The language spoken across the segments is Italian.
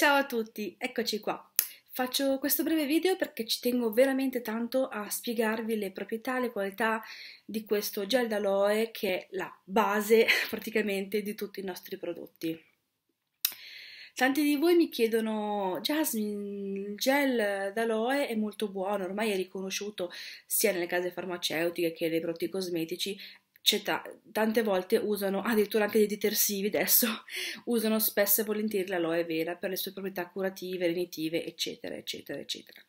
Ciao a tutti, eccoci qua. Faccio questo breve video perché ci tengo veramente tanto a spiegarvi le proprietà e le qualità di questo gel d'aloe che è la base praticamente di tutti i nostri prodotti. Tanti di voi mi chiedono, Jasmine, il gel d'aloe è molto buono, ormai è riconosciuto sia nelle case farmaceutiche che nei prodotti cosmetici, t- tante volte usano, addirittura anche dei detersivi adesso, usano spesso e volentieri l'aloe vera per le sue proprietà curative, lenitive, eccetera, eccetera, eccetera.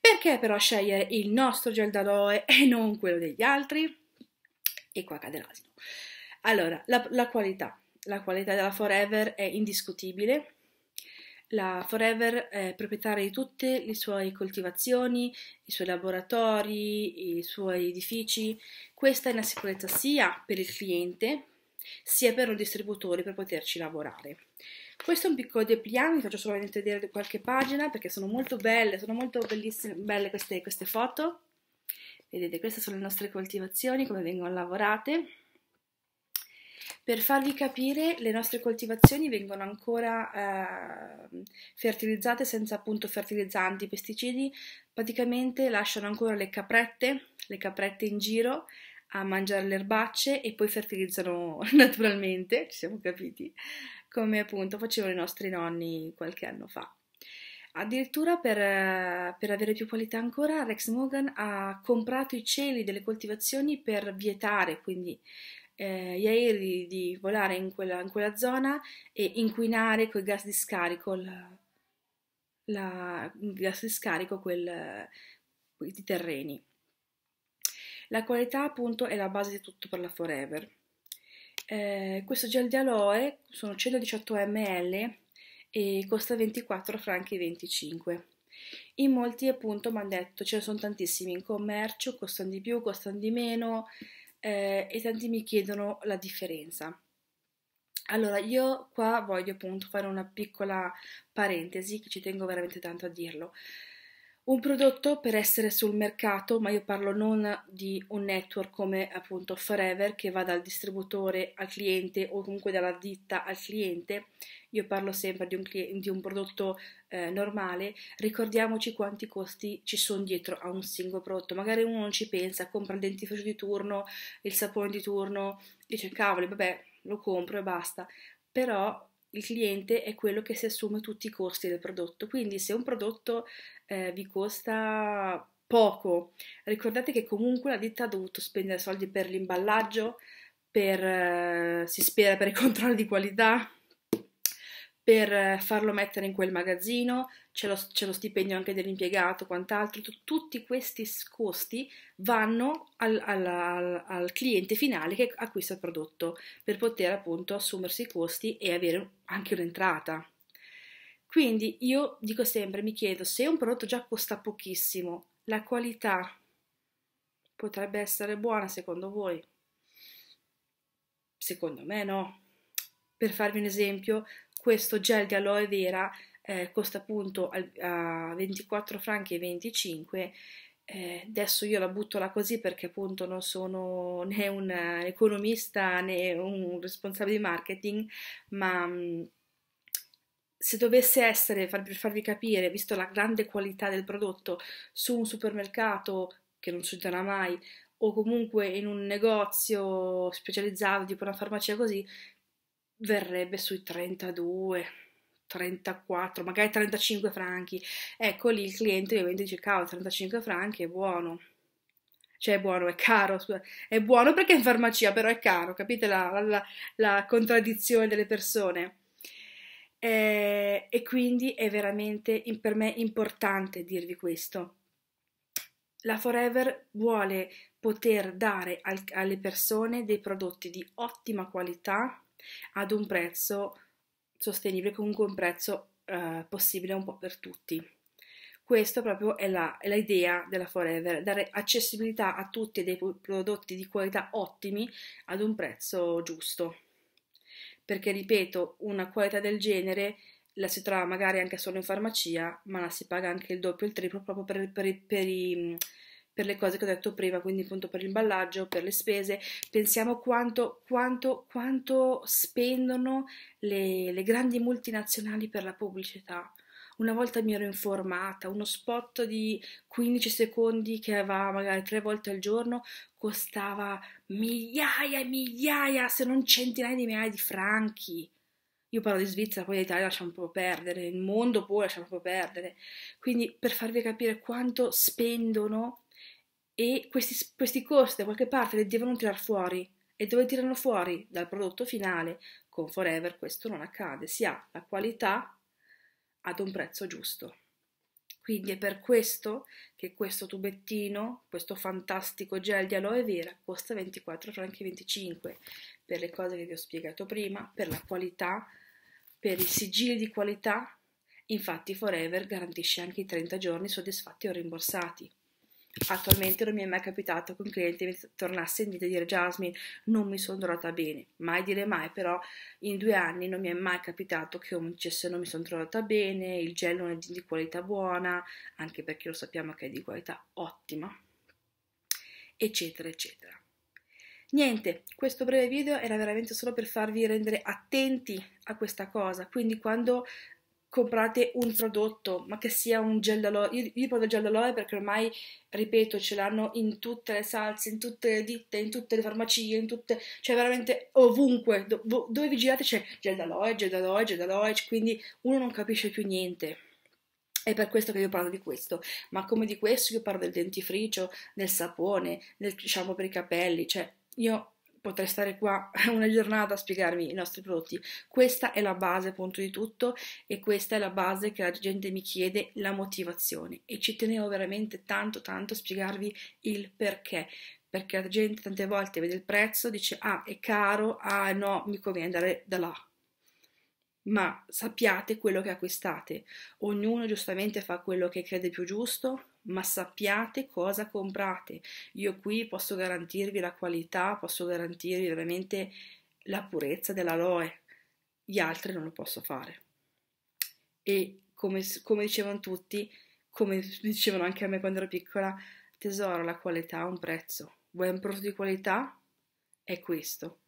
Perché però scegliere il nostro gel d'aloe e non quello degli altri? E qua cade l'asino. Allora, la, la qualità. La qualità della Forever è indiscutibile, la Forever è proprietaria di tutte le sue coltivazioni, i suoi laboratori, i suoi edifici. Questa è una sicurezza sia per il cliente sia per un distributore per poterci lavorare. Questo è un piccolo dépliant, vi faccio solamente vedere qualche pagina perché sono molto belle, sono molto bellissime, belle queste, queste foto. Vedete, queste sono le nostre coltivazioni, come vengono lavorate. Per farvi capire, le nostre coltivazioni vengono ancora eh, fertilizzate senza appunto fertilizzanti, pesticidi, praticamente lasciano ancora le caprette, le caprette in giro a mangiare le erbacce e poi fertilizzano naturalmente, ci siamo capiti, come appunto facevano i nostri nonni qualche anno fa. Addirittura per, per, avere più qualità ancora, Rex Morgan ha comprato i cieli delle coltivazioni per vietare quindi eh, gli aerei di volare in quella, in quella, zona e inquinare quel gas di scarico, la, la, gas di scarico quel, quei terreni. La qualità appunto è la base di tutto per la Forever. Eh, questo gel di aloe sono 118 ml e costa 24 franchi 25. In molti appunto mi hanno detto ce ne sono tantissimi in commercio, costano di più, costano di meno, eh, e tanti mi chiedono la differenza. Allora, io qua voglio appunto fare una piccola parentesi che ci tengo veramente tanto a dirlo un prodotto per essere sul mercato, ma io parlo non di un network come appunto Forever che va dal distributore al cliente o comunque dalla ditta al cliente, io parlo sempre di un, cliente, di un prodotto eh, normale, ricordiamoci quanti costi ci sono dietro a un singolo prodotto, magari uno non ci pensa, compra il dentifricio di turno, il sapone di turno, dice cavoli, vabbè lo compro e basta, però il cliente è quello che si assume tutti i costi del prodotto, quindi se un prodotto eh, vi costa poco, ricordate che comunque la ditta ha dovuto spendere soldi per l'imballaggio, per, eh, si spera per i controlli di qualità, per eh, farlo mettere in quel magazzino, c'è lo, c'è lo, stipendio anche dell'impiegato, quant'altro, tutti questi costi vanno al, al, al, al, cliente finale che acquista il prodotto per poter appunto assumersi i costi e avere anche un'entrata. Quindi io dico sempre, mi chiedo se un prodotto già costa pochissimo, la qualità potrebbe essere buona secondo voi? Secondo me no. Per farvi un esempio, questo gel di aloe vera eh, costa appunto al, a 24 franchi e 25 eh, adesso io la butto là così perché appunto non sono né un economista né un responsabile di marketing, ma mm, se dovesse essere, per farvi capire, visto la grande qualità del prodotto, su un supermercato, che non succederà mai, o comunque in un negozio specializzato, tipo una farmacia così, verrebbe sui 32, 34, magari 35 franchi. Ecco lì il cliente ovviamente dice: Cavolo, 35 franchi è buono. Cioè, è buono, è caro. È buono perché è in farmacia, però è caro. Capite la, la, la contraddizione delle persone? Eh, e quindi è veramente per me importante dirvi questo. La Forever vuole poter dare al, alle persone dei prodotti di ottima qualità ad un prezzo sostenibile, comunque un prezzo eh, possibile un po' per tutti. Questa proprio è, la, è l'idea della Forever, dare accessibilità a tutti dei prodotti di qualità ottimi ad un prezzo giusto. Perché, ripeto, una qualità del genere la si trova magari anche solo in farmacia, ma la si paga anche il doppio e il triplo proprio per, per, per i per le cose che ho detto prima, quindi appunto per l'imballaggio, per le spese, pensiamo quanto, quanto, quanto spendono le, le grandi multinazionali per la pubblicità una volta mi ero informata, uno spot di 15 secondi che va magari tre volte al giorno costava migliaia e migliaia, se non centinaia di migliaia di franchi. Io parlo di Svizzera, poi l'Italia lasciamo un po' perdere, il mondo poi lasciamo un po' perdere. Quindi per farvi capire quanto spendono e questi, questi costi da qualche parte li devono tirar fuori e dove tirano fuori dal prodotto finale con Forever questo non accade, si ha la qualità ad un prezzo giusto. Quindi è per questo che questo tubettino, questo fantastico gel di aloe vera costa 24 franchi 25 per le cose che vi ho spiegato prima, per la qualità, per i sigilli di qualità. Infatti Forever garantisce anche i 30 giorni soddisfatti o rimborsati. Attualmente non mi è mai capitato che un cliente mi tornasse indietro e dire Jasmine non mi sono trovata bene, mai dire mai, però in due anni non mi è mai capitato che un dicesse non mi sono trovata bene, il gel non è di qualità buona, anche perché lo sappiamo che è di qualità ottima, eccetera, eccetera. Niente, questo breve video era veramente solo per farvi rendere attenti a questa cosa, quindi quando comprate un prodotto, ma che sia un gel d'aloe. Io, io prendo gel d'aloe perché ormai, ripeto, ce l'hanno in tutte le salse, in tutte le ditte, in tutte le farmacie, in tutte, cioè veramente ovunque, do, dove vi girate c'è gel d'aloe, gel d'aloe, gel d'aloe, quindi uno non capisce più niente. È per questo che io parlo di questo, ma come di questo io parlo del dentifricio, del sapone, del diciamo per i capelli, cioè io potrei stare qua una giornata a spiegarvi i nostri prodotti. Questa è la base, appunto, di tutto e questa è la base che la gente mi chiede, la motivazione. E ci tenevo veramente tanto, tanto a spiegarvi il perché. Perché la gente tante volte vede il prezzo, dice ah è caro, ah no, mi conviene andare da là. Ma sappiate quello che acquistate. Ognuno giustamente fa quello che crede più giusto, ma sappiate cosa comprate. Io qui posso garantirvi la qualità, posso garantirvi veramente la purezza dell'aloe, gli altri non lo posso fare. E come, come dicevano tutti, come dicevano anche a me quando ero piccola, tesoro, la qualità ha un prezzo. Vuoi un prodotto di qualità? È questo.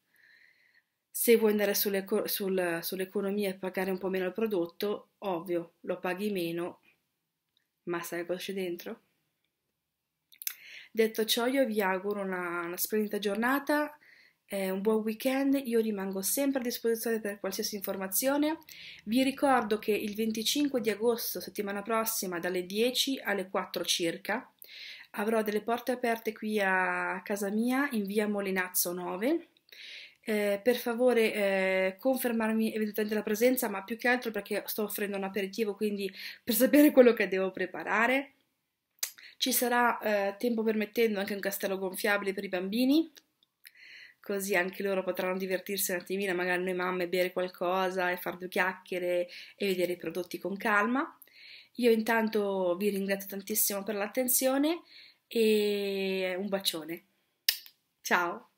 Se vuoi andare sulle, sul, sull'economia e pagare un po' meno il prodotto, ovvio, lo paghi meno ma sai cosa c'è dentro. Detto ciò, io vi auguro una, una splendida giornata, eh, un buon weekend, io rimango sempre a disposizione per qualsiasi informazione. Vi ricordo che il 25 di agosto, settimana prossima, dalle 10 alle 4 circa, avrò delle porte aperte qui a casa mia in via Molinazzo 9 eh, per favore eh, confermarmi eventualmente la presenza, ma più che altro perché sto offrendo un aperitivo, quindi per sapere quello che devo preparare. Ci sarà, eh, tempo permettendo, anche un castello gonfiabile per i bambini, così anche loro potranno divertirsi un attimino, magari noi mamme bere qualcosa e far due chiacchiere e vedere i prodotti con calma. Io intanto vi ringrazio tantissimo per l'attenzione e un bacione. Ciao!